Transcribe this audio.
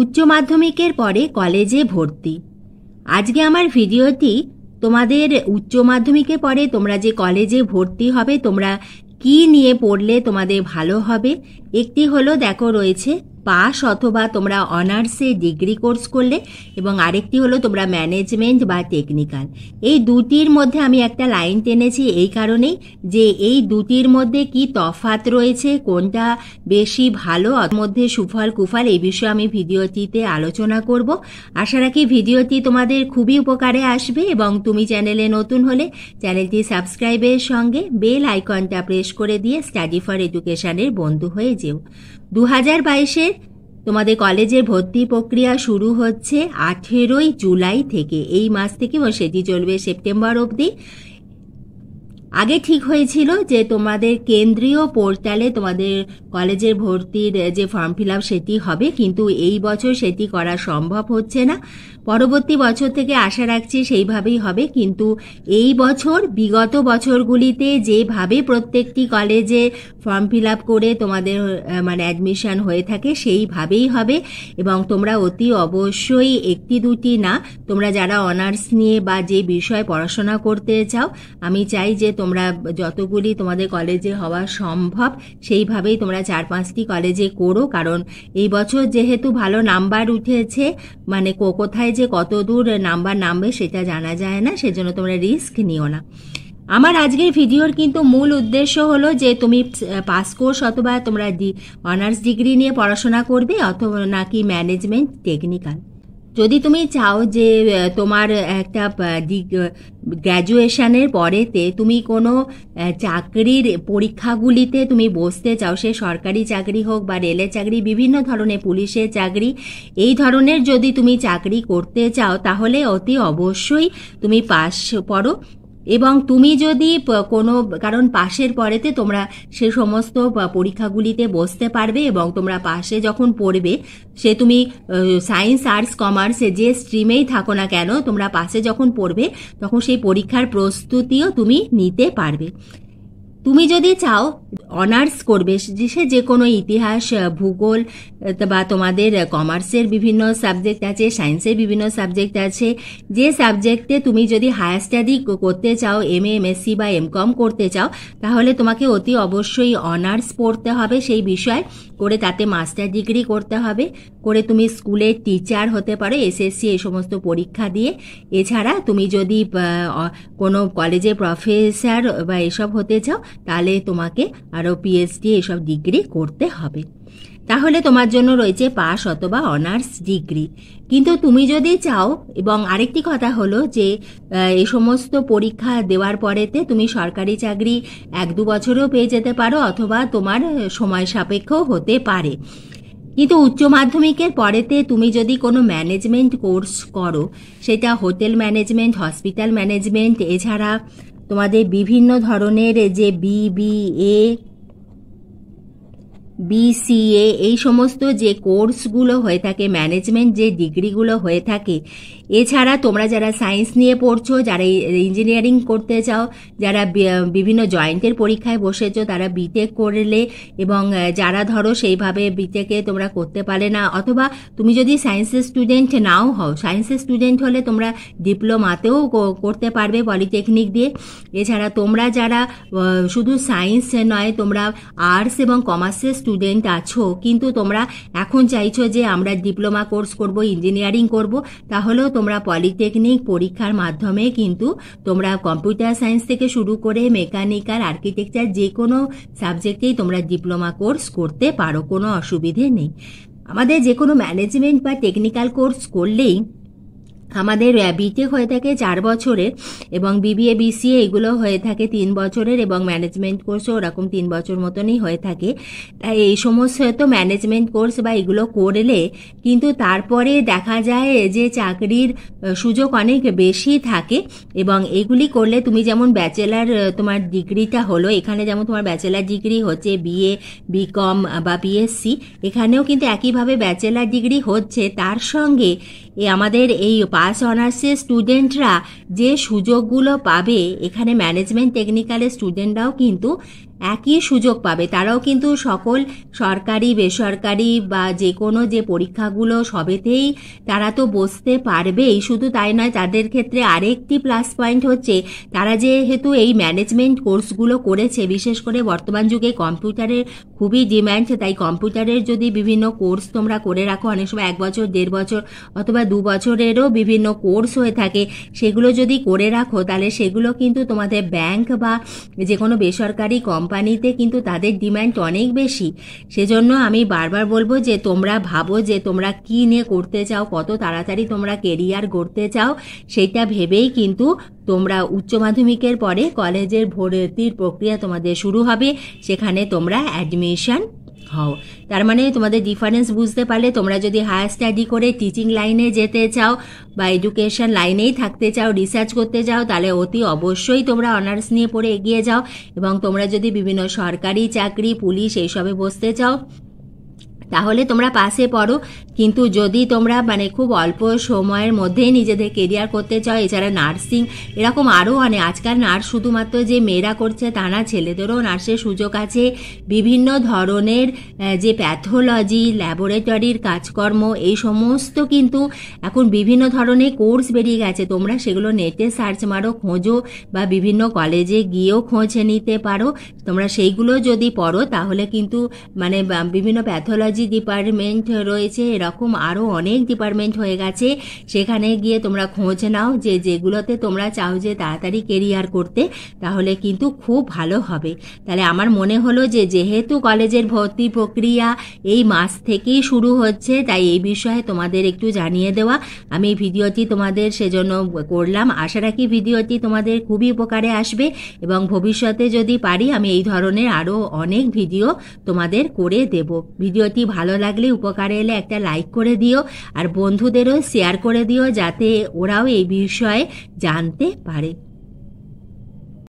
উচ্চ মাধ্যমিকের পরে কলেজে ভর্তি আজকে আমার ভিডিওটি তোমাদের উচ্চ মাধ্যমিকে পরে তোমরা যে কলেজে ভর্তি হবে তোমরা কি নিয়ে পড়লে তোমাদের ভালো হবে একটি হলো দেখো রয়েছে পাস অথবা তোমরা অনার্সে ডিগ্রি কোর্স করলে এবং আরেকটি হলো তোমরা ম্যানেজমেন্ট বা টেকনিক্যাল এই দুটির মধ্যে আমি একটা লাইন টেনেছি এই কারণেই যে এই দুটির মধ্যে কি তফাত রয়েছে কোনটা বেশি ভালো মধ্যে সুফল কুফল এই বিষয়ে আমি ভিডিওটিতে আলোচনা করব আশা রাখি ভিডিওটি তোমাদের খুবই উপকারে আসবে এবং তুমি চ্যানেলে নতুন হলে চ্যানেলটি সাবস্ক্রাইবের সঙ্গে বেল আইকনটা প্রেস করে দিয়ে স্টাডি ফর এডুকেশনের বন্ধু হয়ে যেও দু হাজার বাইশের তোমাদের কলেজের ভর্তি প্রক্রিয়া শুরু হচ্ছে আঠেরোই জুলাই থেকে এই মাস থেকে সেটি চলবে সেপ্টেম্বর অবধি আগে ঠিক হয়েছিল যে তোমাদের কেন্দ্রীয় পোর্টালে তোমাদের কলেজের ভর্তির যে ফর্ম ফিল আপ সেটি হবে কিন্তু এই বছর সেটি করা সম্ভব হচ্ছে না পরবর্তী বছর থেকে আশা রাখছি সেইভাবেই হবে কিন্তু এই বছর বিগত বছরগুলিতে যেভাবে প্রত্যেকটি কলেজে ফর্ম ফিল আপ করে তোমাদের মানে অ্যাডমিশান হয়ে থাকে সেইভাবেই হবে এবং তোমরা অতি অবশ্যই একটি দুটি না তোমরা যারা অনার্স নিয়ে বা যে বিষয়ে পড়াশোনা করতে চাও আমি চাই যে তোমরা যতগুলি তোমাদের কলেজে হওয়া সম্ভব সেইভাবেই তোমরা চার পাঁচটি কলেজে করো কারণ এই বছর যেহেতু ভালো নাম্বার উঠেছে মানে কোথায় যে কত দূর নাম্বার নামবে সেটা জানা যায় না সেজন্য তোমরা রিস্ক নিও না আমার আজকের ভিডিওর কিন্তু মূল উদ্দেশ্য হলো যে তুমি পাস কোর্স অথবা তোমরা অনার্স ডিগ্রি নিয়ে পড়াশোনা করবে অথবা নাকি ম্যানেজমেন্ট টেকনিক্যাল যদি তুমি চাও যে তোমার একটা গ্র্যাজুয়েশনের পরেতে তুমি কোনো চাকরির পরীক্ষাগুলিতে তুমি বসতে চাও সে সরকারি চাকরি হোক বা রেলের চাকরি বিভিন্ন ধরনের পুলিশের চাকরি এই ধরনের যদি তুমি চাকরি করতে চাও তাহলে অতি অবশ্যই তুমি পাশ পড়ো এবং তুমি যদি কোনো কারণ পাশের পরেতে তোমরা সে সমস্ত পরীক্ষাগুলিতে বসতে পারবে এবং তোমরা পাশে যখন পড়বে সে তুমি সায়েন্স আর্টস কমার্সে যে স্ট্রিমেই থাকো না কেন তোমরা পাশে যখন পড়বে তখন সেই পরীক্ষার প্রস্তুতিও তুমি নিতে পারবে তুমি যদি চাও অনার্স করবে সে যে কোনো ইতিহাস ভূগোল বা তোমাদের কমার্সের বিভিন্ন সাবজেক্ট আছে সায়েন্সের বিভিন্ন সাবজেক্ট আছে যে সাবজেক্টে তুমি যদি হায়ার স্টাডি করতে চাও এম এ এমএসসি বা এম কম করতে চাও তাহলে তোমাকে অতি অবশ্যই অনার্স পড়তে হবে সেই বিষয় করে তাতে মাস্টার ডিগ্রি করতে হবে করে তুমি স্কুলের টিচার হতে পারো এসএসসি এই সমস্ত পরীক্ষা দিয়ে এছাড়া তুমি যদি কোনো কলেজে প্রফেসর বা এসব হতে চাও তাহলে তোমাকে আরও পিএইচডি এসব ডিগ্রি করতে হবে তাহলে তোমার জন্য রয়েছে পাস অথবা অনার্স ডিগ্রি কিন্তু তুমি যদি চাও এবং আরেকটি কথা হলো যে এ সমস্ত পরীক্ষা দেওয়ার পরেতে তুমি সরকারি চাকরি এক দু বছরেও পেয়ে যেতে পারো অথবা তোমার সময় সাপেক্ষও হতে পারে কিন্তু উচ্চ মাধ্যমিকের পরেতে তুমি যদি কোনো ম্যানেজমেন্ট কোর্স করো সেটা হোটেল ম্যানেজমেন্ট হসপিটাল ম্যানেজমেন্ট এছাড়া তোমাদের বিভিন্ন ধরনের যে বিবিএ বিসিএ এই সমস্ত যে কোর্সগুলো হয়ে থাকে ম্যানেজমেন্ট যে ডিগ্রিগুলো হয়ে থাকে এছাড়া তোমরা যারা সায়েন্স নিয়ে পড়ছো যারা ইঞ্জিনিয়ারিং করতে চাও যারা বিভিন্ন জয়েন্টের পরীক্ষায় বসেছো তারা বিটেক করলে এবং যারা ধরো সেইভাবে বিটেকে তোমরা করতে পারে না অথবা তুমি যদি সায়েন্সের স্টুডেন্ট নাও হও সায়েন্সের স্টুডেন্ট হলে তোমরা ডিপ্লোমাতেও করতে পারবে পলিটেকনিক দিয়ে এছাড়া তোমরা যারা শুধু সায়েন্স নয় তোমরা আর্টস এবং কমার্সের স্টুডেন্ট আছো কিন্তু তোমরা এখন চাইছো যে আমরা ডিপ্লোমা কোর্স করব ইঞ্জিনিয়ারিং করব তাহলেও তোমরা পলিটেকনিক পরীক্ষার মাধ্যমে কিন্তু তোমরা কম্পিউটার সায়েন্স থেকে শুরু করে মেকানিক্যাল আর্কিটেকচার যে কোনো সাবজেক্টেই তোমরা ডিপ্লোমা কোর্স করতে পারো কোনো অসুবিধে নেই আমাদের যে কোনো ম্যানেজমেন্ট বা টেকনিক্যাল কোর্স করলেই আমাদের বিটেক হয়ে থাকে চার বছরের এবং বিবিএ বিসিএ এগুলো হয়ে থাকে তিন বছরের এবং ম্যানেজমেন্ট কোর্সও ওরকম তিন বছর মতনই হয়ে থাকে তাই এই সমস্ত তো ম্যানেজমেন্ট কোর্স বা এগুলো করলে কিন্তু তারপরে দেখা যায় যে চাকরির সুযোগ অনেক বেশি থাকে এবং এগুলি করলে তুমি যেমন ব্যাচেলার তোমার ডিগ্রিটা হলো এখানে যেমন তোমার ব্যাচেলার ডিগ্রি হচ্ছে বিএ বিকম বা বিএসসি এখানেও কিন্তু একইভাবে ব্যাচেলার ডিগ্রি হচ্ছে তার সঙ্গে এ আমাদের এই পাস অনার্সের স্টুডেন্টরা যে সুযোগগুলো পাবে এখানে ম্যানেজমেন্ট টেকনিক্যালের স্টুডেন্টরাও কিন্তু একই সুযোগ পাবে তারাও কিন্তু সকল সরকারি বেসরকারি বা যে কোনো যে পরীক্ষাগুলো সবেতেই তারা তো বসতে পারবেই শুধু তাই নয় তাদের ক্ষেত্রে আরেকটি প্লাস পয়েন্ট হচ্ছে তারা যেহেতু এই ম্যানেজমেন্ট কোর্সগুলো করেছে বিশেষ করে বর্তমান যুগে কম্পিউটারের খুবই ডিম্যান্ড তাই কম্পিউটারের যদি বিভিন্ন কোর্স তোমরা করে রাখো অনেক সময় এক বছর দেড় বছর অথবা দু বছরেরও বিভিন্ন কোর্স হয়ে থাকে সেগুলো যদি করে রাখো তাহলে সেগুলো কিন্তু তোমাদের ব্যাংক বা যে কোনো বেসরকারি কম কোম্পানিতে কিন্তু তাদের ডিম্যান্ড অনেক বেশি সেজন্য আমি বারবার বলবো যে তোমরা ভাবো যে তোমরা কী নিয়ে করতে চাও কত তাড়াতাড়ি তোমরা কেরিয়ার গড়তে চাও সেটা ভেবেই কিন্তু তোমরা উচ্চ মাধ্যমিকের পরে কলেজের ভর্তির প্রক্রিয়া তোমাদের শুরু হবে সেখানে তোমরা অ্যাডমিশন হও তার মানে তোমাদের ডিফারেন্স বুঝতে পারলে তোমরা যদি হায়ার স্টাডি করে টিচিং লাইনে যেতে চাও বা এডুকেশন লাইনেই থাকতে চাও রিসার্চ করতে চাও তাহলে অতি অবশ্যই তোমরা অনার্স নিয়ে পড়ে এগিয়ে যাও এবং তোমরা যদি বিভিন্ন সরকারি চাকরি পুলিশ এইসবে বসতে চাও তাহলে তোমরা পাশে পড়ো কিন্তু যদি তোমরা মানে খুব অল্প সময়ের মধ্যেই নিজেদের কেরিয়ার করতে চাও এছাড়া নার্সিং এরকম আরও অনেক আজকাল নার্স শুধুমাত্র যে মেয়েরা করছে তা না ছেলেদেরও নার্সের সুযোগ আছে বিভিন্ন ধরনের যে প্যাথোলজি ল্যাবরেটরির কাজকর্ম এই সমস্ত কিন্তু এখন বিভিন্ন ধরনের কোর্স বেরিয়ে গেছে তোমরা সেগুলো নেটে সার্চ মারো খোঁজো বা বিভিন্ন কলেজে গিয়েও খোঁজে নিতে পারো তোমরা সেইগুলো যদি পড়ো তাহলে কিন্তু মানে বিভিন্ন প্যাথোলজি বায়োলজি ডিপার্টমেন্ট রয়েছে এরকম আরও অনেক ডিপার্টমেন্ট হয়ে গেছে সেখানে গিয়ে তোমরা খোঁজ নাও যে যেগুলোতে তোমরা চাও যে তাড়াতাড়ি কেরিয়ার করতে তাহলে কিন্তু খুব ভালো হবে তাহলে আমার মনে হলো যে যেহেতু কলেজের ভর্তি প্রক্রিয়া এই মাস থেকেই শুরু হচ্ছে তাই এই বিষয়ে তোমাদের একটু জানিয়ে দেওয়া আমি ভিডিওটি তোমাদের সেজন্য করলাম আশা রাখি ভিডিওটি তোমাদের খুবই উপকারে আসবে এবং ভবিষ্যতে যদি পারি আমি এই ধরনের আরও অনেক ভিডিও তোমাদের করে দেব ভিডিওটি ভালো লাগলে উপকারে এলে একটা লাইক করে দিও আর বন্ধুদেরও শেয়ার করে দিও যাতে ওরাও এই বিষয়ে জানতে পারে